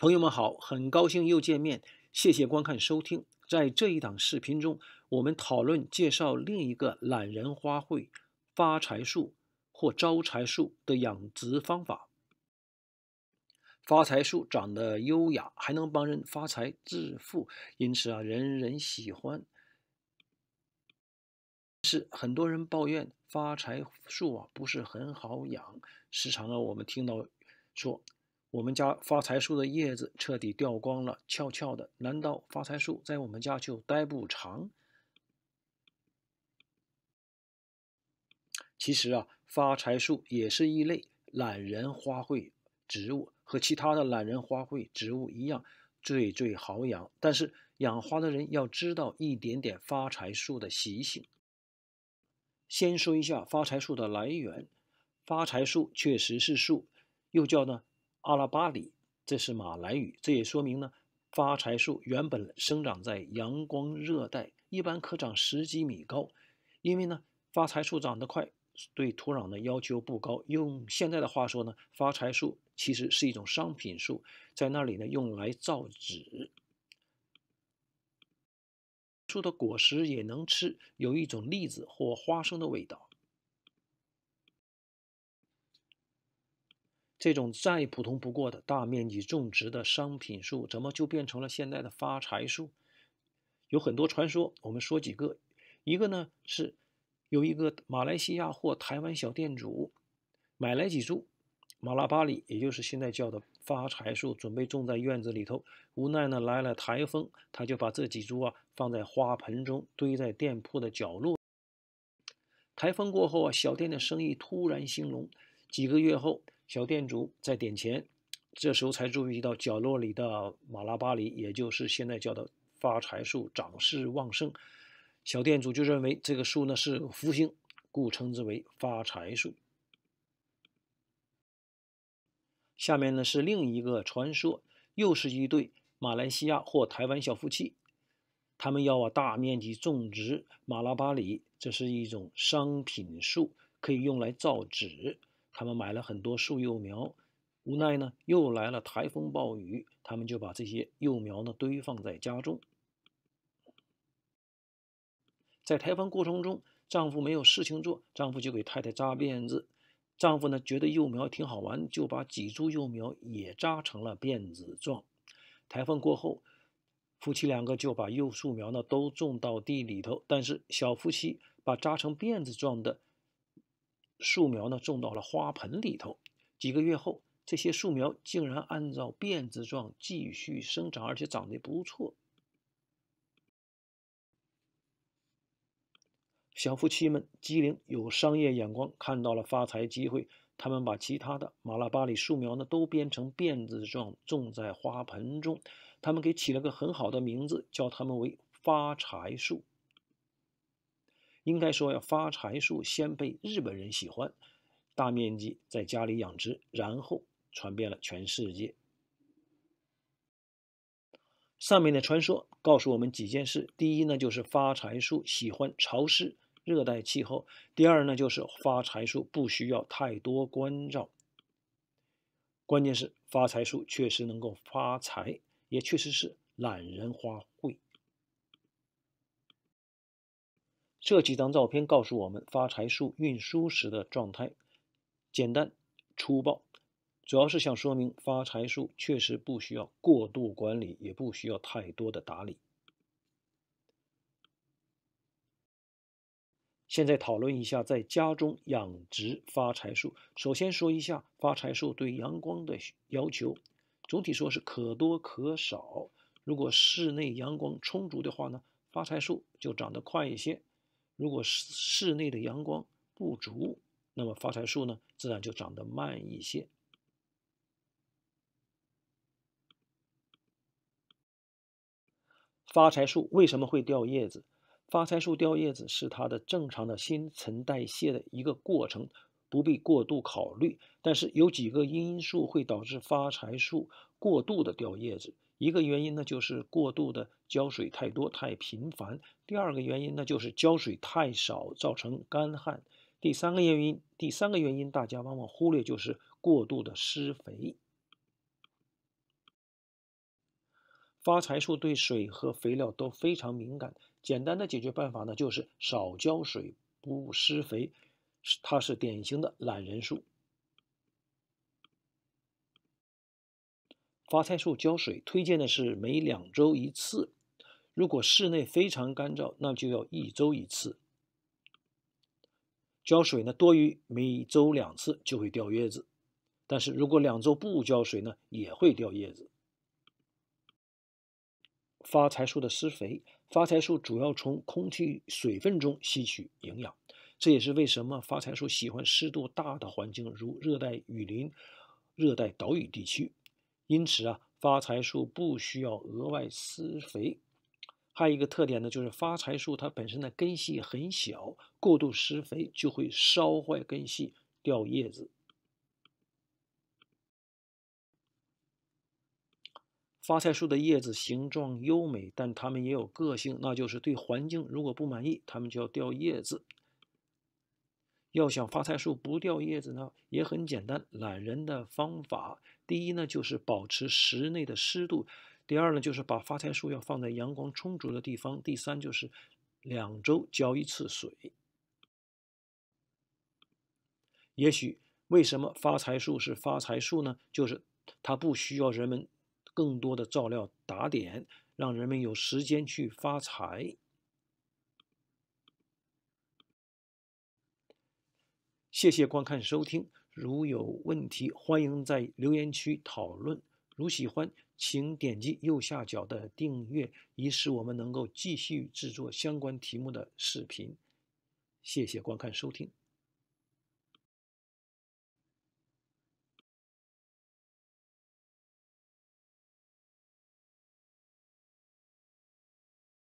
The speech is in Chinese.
朋友们好，很高兴又见面。谢谢观看、收听。在这一档视频中，我们讨论介绍另一个懒人花卉——发财树或招财树的养殖方法。发财树长得优雅，还能帮人发财致富，因此啊，人人喜欢。是很多人抱怨发财树啊不是很好养，时常啊我们听到说。我们家发财树的叶子彻底掉光了，翘翘的。难道发财树在我们家就待不长？其实啊，发财树也是异类懒人花卉植物，和其他的懒人花卉植物一样，最最好养。但是养花的人要知道一点点发财树的习性。先说一下发财树的来源，发财树确实是树，又叫呢。阿拉巴里，这是马来语。这也说明呢，发财树原本生长在阳光热带，一般可长十几米高。因为呢，发财树长得快，对土壤的要求不高。用现在的话说呢，发财树其实是一种商品树，在那里呢，用来造纸。树的果实也能吃，有一种栗子或花生的味道。这种再普通不过的大面积种植的商品树，怎么就变成了现在的发财树？有很多传说，我们说几个。一个呢是有一个马来西亚或台湾小店主买来几株马拉巴里，也就是现在叫的发财树，准备种在院子里头。无奈呢来了台风，他就把这几株啊放在花盆中，堆在店铺的角落。台风过后啊，小店的生意突然兴隆。几个月后。小店主在点钱，这时候才注意到角落里的马拉巴里，也就是现在叫的发财树，长势旺盛。小店主就认为这个树呢是福星，故称之为发财树。下面呢是另一个传说，又是一对马来西亚或台湾小夫妻，他们要大面积种植马拉巴里，这是一种商品树，可以用来造纸。他们买了很多树幼苗，无奈呢，又来了台风暴雨，他们就把这些幼苗呢堆放在家中。在台风过程中，丈夫没有事情做，丈夫就给太太扎辫子。丈夫呢觉得幼苗挺好玩，就把几株幼苗也扎成了辫子状。台风过后，夫妻两个就把幼树苗呢都种到地里头。但是小夫妻把扎成辫子状的。树苗呢种到了花盆里头，几个月后，这些树苗竟然按照辫子状继续生长，而且长得不错。小夫妻们机灵，有商业眼光，看到了发财机会。他们把其他的马拉巴里树苗呢都编成辫子状，种在花盆中。他们给起了个很好的名字，叫他们为“发财树”。应该说，要发财树先被日本人喜欢，大面积在家里养殖，然后传遍了全世界。上面的传说告诉我们几件事：第一呢，就是发财树喜欢潮湿、热带气候；第二呢，就是发财树不需要太多关照。关键是发财树确实能够发财，也确实是懒人花卉。这几张照片告诉我们发财树运输时的状态，简单粗暴，主要是想说明发财树确实不需要过度管理，也不需要太多的打理。现在讨论一下在家中养殖发财树。首先说一下发财树对阳光的要求，总体说是可多可少。如果室内阳光充足的话呢，发财树就长得快一些。如果室室内的阳光不足，那么发财树呢，自然就长得慢一些。发财树为什么会掉叶子？发财树掉叶子是它的正常的新陈代谢的一个过程，不必过度考虑。但是有几个因素会导致发财树过度的掉叶子。一个原因呢，就是过度的浇水太多太频繁；第二个原因呢，就是浇水太少造成干旱；第三个原因，第三个原因大家往往忽略，就是过度的施肥。发财树对水和肥料都非常敏感，简单的解决办法呢，就是少浇水不施肥，它是典型的懒人树。发财树浇水推荐的是每两周一次，如果室内非常干燥，那就要一周一次。浇水呢，多于每周两次就会掉叶子，但是如果两周不浇水呢，也会掉叶子。发财树的施肥，发财树主要从空气水分中吸取营养，这也是为什么发财树喜欢湿度大的环境，如热带雨林、热带岛屿地区。因此啊，发财树不需要额外施肥。还有一个特点呢，就是发财树它本身的根系很小，过度施肥就会烧坏根系，掉叶子。发财树的叶子形状优美，但它们也有个性，那就是对环境如果不满意，它们就要掉叶子。要想发财树不掉叶子呢，也很简单，懒人的方法。第一呢，就是保持室内的湿度；第二呢，就是把发财树要放在阳光充足的地方；第三就是两周浇一次水。也许为什么发财树是发财树呢？就是它不需要人们更多的照料打点，让人们有时间去发财。谢谢观看收听，如有问题欢迎在留言区讨论。如喜欢，请点击右下角的订阅，以使我们能够继续制作相关题目的视频。谢谢观看收听。